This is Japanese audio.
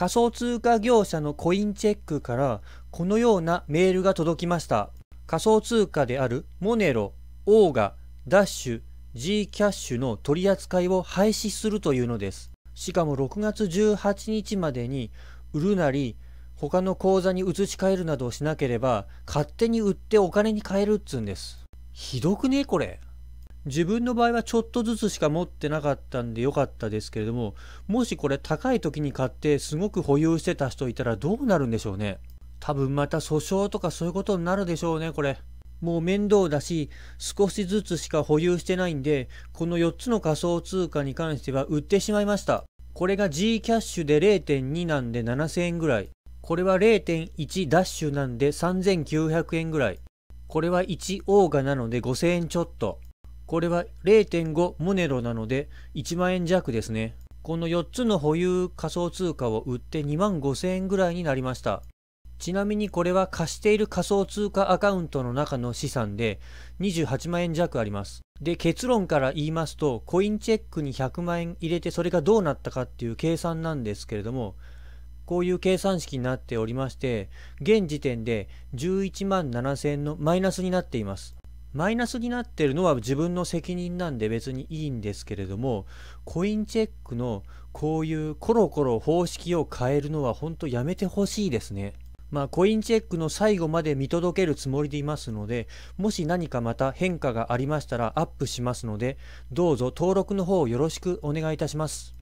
仮想通貨業者のコインチェックからこのようなメールが届きました。仮想通貨であるモネロ、オーガ、ダッシュ、G キャッシュの取り扱いを廃止するというのです。しかも6月18日までに売るなり他の口座に移し替えるなどしなければ勝手に売ってお金に換えるっつうんです。ひどくねこれ。自分の場合はちょっとずつしか持ってなかったんで良かったですけれども、もしこれ高い時に買ってすごく保有してた人いたらどうなるんでしょうね。多分また訴訟とかそういうことになるでしょうね、これ。もう面倒だし、少しずつしか保有してないんで、この4つの仮想通貨に関しては売ってしまいました。これが G キャッシュで0.2なんで7000円ぐらい。これは0.1ダッシュなんで3900円ぐらい。これは1オーガなので5000円ちょっと。これは0.5モネロなので1万円弱ですね。この4つの保有仮想通貨を売って2万5000円ぐらいになりました。ちなみにこれは貸している仮想通貨アカウントの中の資産で28万円弱あります。で、結論から言いますと、コインチェックに100万円入れてそれがどうなったかっていう計算なんですけれども、こういう計算式になっておりまして、現時点で11万7000円のマイナスになっています。マイナスになってるのは自分の責任なんで別にいいんですけれども、コインチェックのこういうコロコロ方式を変えるのは本当やめてほしいですね。まあ、コインチェックの最後まで見届けるつもりでいますので、もし何かまた変化がありましたらアップしますので、どうぞ登録の方よろしくお願いいたします。